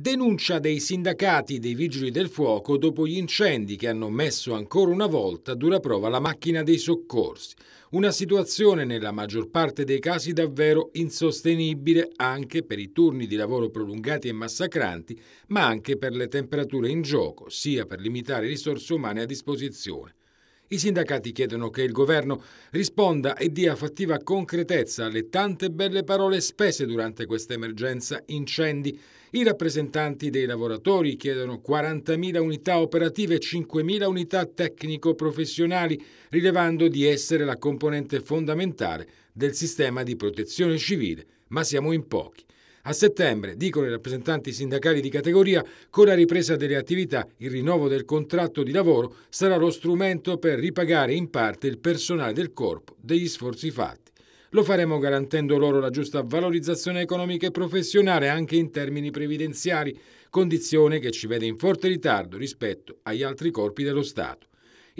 Denuncia dei sindacati dei vigili del fuoco dopo gli incendi che hanno messo ancora una volta a dura prova la macchina dei soccorsi. Una situazione nella maggior parte dei casi davvero insostenibile anche per i turni di lavoro prolungati e massacranti, ma anche per le temperature in gioco, sia per limitare risorse umane a disposizione. I sindacati chiedono che il governo risponda e dia fattiva concretezza alle tante belle parole spese durante questa emergenza incendi. I rappresentanti dei lavoratori chiedono 40.000 unità operative e 5.000 unità tecnico-professionali, rilevando di essere la componente fondamentale del sistema di protezione civile, ma siamo in pochi. A settembre, dicono i rappresentanti sindacali di categoria, con la ripresa delle attività il rinnovo del contratto di lavoro sarà lo strumento per ripagare in parte il personale del corpo degli sforzi fatti. Lo faremo garantendo loro la giusta valorizzazione economica e professionale anche in termini previdenziali, condizione che ci vede in forte ritardo rispetto agli altri corpi dello Stato.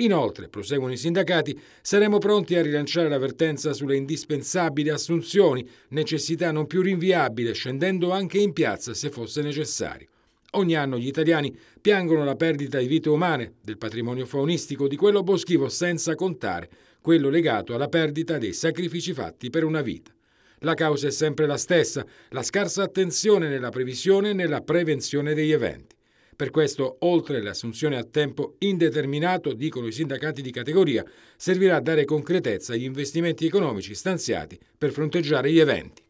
Inoltre, proseguono i sindacati, saremo pronti a rilanciare l'avvertenza sulle indispensabili assunzioni, necessità non più rinviabile, scendendo anche in piazza se fosse necessario. Ogni anno gli italiani piangono la perdita di vite umane, del patrimonio faunistico, di quello boschivo, senza contare quello legato alla perdita dei sacrifici fatti per una vita. La causa è sempre la stessa, la scarsa attenzione nella previsione e nella prevenzione degli eventi. Per questo, oltre all'assunzione a tempo indeterminato, dicono i sindacati di categoria, servirà a dare concretezza agli investimenti economici stanziati per fronteggiare gli eventi.